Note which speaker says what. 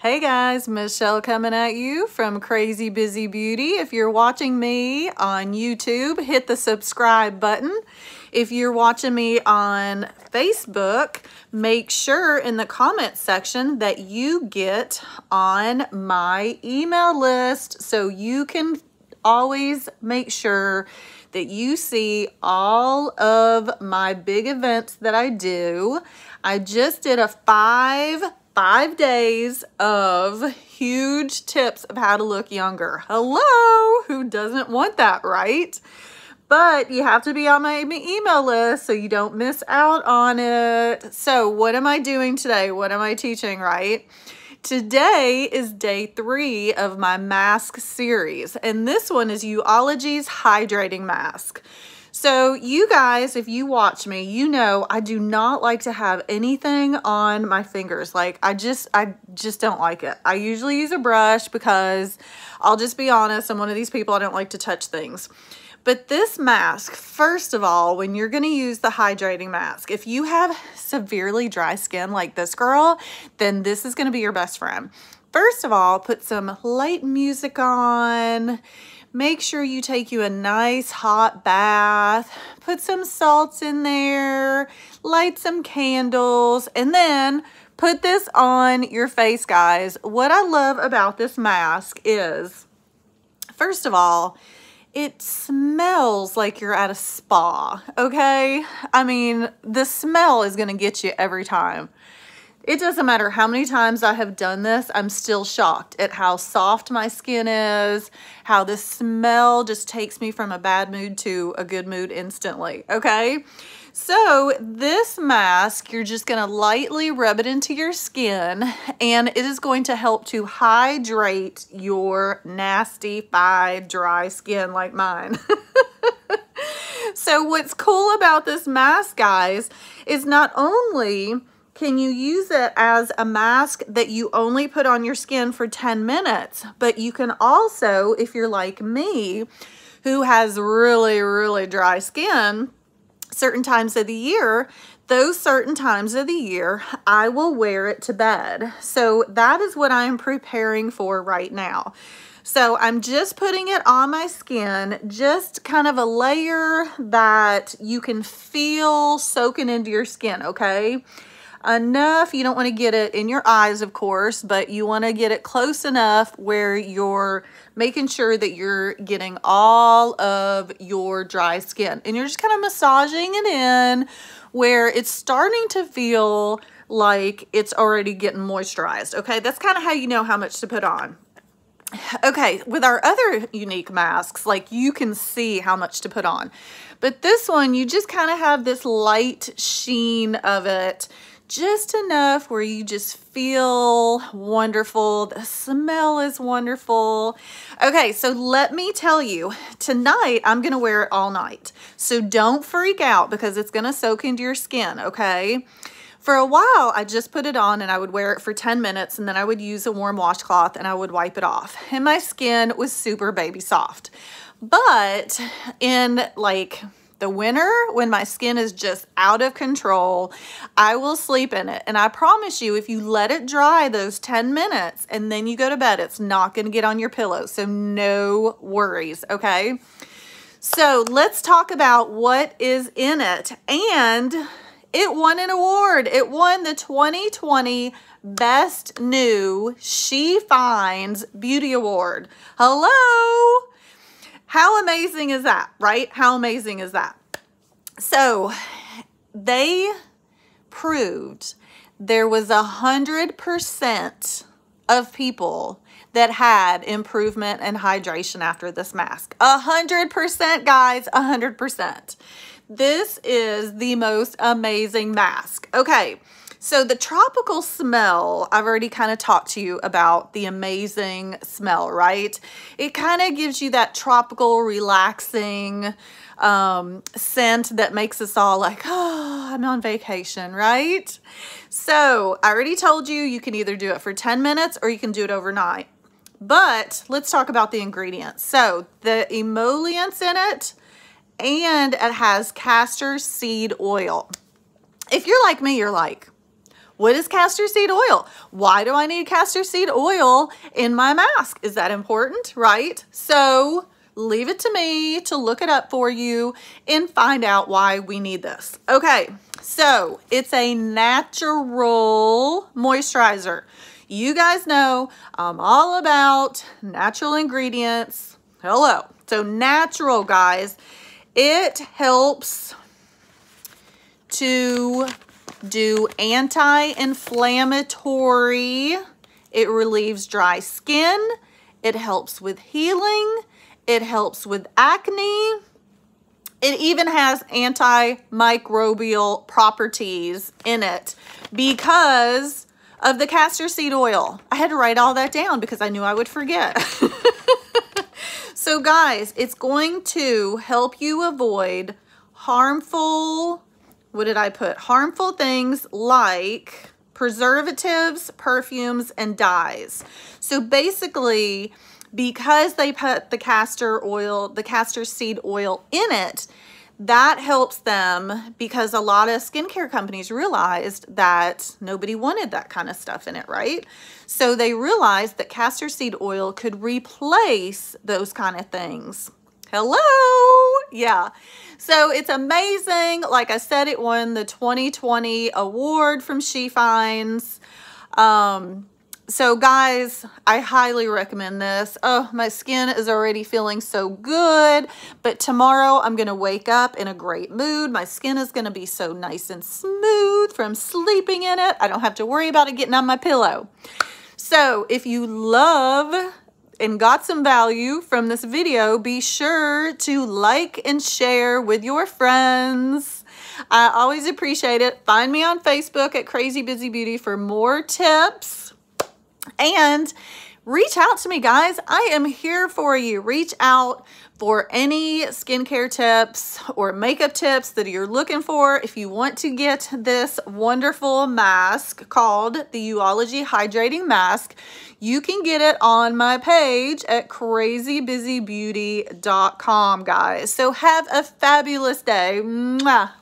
Speaker 1: Hey guys, Michelle coming at you from Crazy Busy Beauty. If you're watching me on YouTube, hit the subscribe button. If you're watching me on Facebook, make sure in the comment section that you get on my email list so you can always make sure that you see all of my big events that I do. I just did a five five days of huge tips of how to look younger. Hello, who doesn't want that, right? But you have to be on my email list so you don't miss out on it. So what am I doing today? What am I teaching, right? Today is day three of my mask series, and this one is Euology's Hydrating Mask. So you guys, if you watch me, you know I do not like to have anything on my fingers. Like I just, I just don't like it. I usually use a brush because I'll just be honest, I'm one of these people, I don't like to touch things. But this mask, first of all, when you're gonna use the hydrating mask, if you have severely dry skin like this girl, then this is gonna be your best friend. First of all, put some light music on, Make sure you take you a nice hot bath, put some salts in there, light some candles, and then put this on your face, guys. What I love about this mask is, first of all, it smells like you're at a spa, okay? I mean, the smell is gonna get you every time. It doesn't matter how many times I have done this, I'm still shocked at how soft my skin is, how the smell just takes me from a bad mood to a good mood instantly, okay? So this mask, you're just gonna lightly rub it into your skin and it is going to help to hydrate your nasty five dry skin like mine. so what's cool about this mask, guys, is not only can you use it as a mask that you only put on your skin for 10 minutes? But you can also, if you're like me, who has really, really dry skin, certain times of the year, those certain times of the year, I will wear it to bed. So that is what I'm preparing for right now. So I'm just putting it on my skin, just kind of a layer that you can feel soaking into your skin, okay? enough. You don't want to get it in your eyes, of course, but you want to get it close enough where you're making sure that you're getting all of your dry skin. And you're just kind of massaging it in where it's starting to feel like it's already getting moisturized. Okay, that's kind of how you know how much to put on. Okay, with our other unique masks, like you can see how much to put on. But this one, you just kind of have this light sheen of it just enough where you just feel wonderful. The smell is wonderful. Okay, so let me tell you, tonight I'm gonna wear it all night. So don't freak out because it's gonna soak into your skin, okay? For a while, I just put it on and I would wear it for 10 minutes and then I would use a warm washcloth and I would wipe it off. And my skin was super baby soft. But in like the winter, when my skin is just out of control, I will sleep in it. And I promise you, if you let it dry those 10 minutes and then you go to bed, it's not going to get on your pillow. So no worries, okay? So let's talk about what is in it. And it won an award. It won the 2020 Best New She Finds Beauty Award. Hello? How amazing is that, right? How amazing is that? So they proved there was a 100% of people that had improvement and hydration after this mask. A 100%, guys, a 100%. This is the most amazing mask. Okay, so the tropical smell, I've already kind of talked to you about the amazing smell, right? It kind of gives you that tropical, relaxing um, scent that makes us all like, oh, I'm on vacation, right? So I already told you, you can either do it for 10 minutes or you can do it overnight. But let's talk about the ingredients. So the emollients in it, and it has castor seed oil. If you're like me, you're like, what is castor seed oil? Why do I need castor seed oil in my mask? Is that important, right? So leave it to me to look it up for you and find out why we need this. Okay, so it's a natural moisturizer. You guys know I'm all about natural ingredients. Hello. So natural, guys. It helps to do anti-inflammatory. It relieves dry skin. It helps with healing. It helps with acne. It even has antimicrobial properties in it because of the castor seed oil. I had to write all that down because I knew I would forget. so guys, it's going to help you avoid harmful what did I put? Harmful things like preservatives, perfumes, and dyes. So basically, because they put the castor oil, the castor seed oil in it, that helps them because a lot of skincare companies realized that nobody wanted that kind of stuff in it, right? So they realized that castor seed oil could replace those kind of things Hello. Yeah. So it's amazing. Like I said, it won the 2020 award from She Finds. Um, so guys, I highly recommend this. Oh, my skin is already feeling so good, but tomorrow I'm going to wake up in a great mood. My skin is going to be so nice and smooth from sleeping in it. I don't have to worry about it getting on my pillow. So if you love and got some value from this video, be sure to like and share with your friends. I always appreciate it. Find me on Facebook at Crazy Busy Beauty for more tips. And reach out to me, guys. I am here for you. Reach out for any skincare tips or makeup tips that you're looking for, if you want to get this wonderful mask called the Uology Hydrating Mask, you can get it on my page at crazybusybeauty.com, guys. So have a fabulous day. Mwah.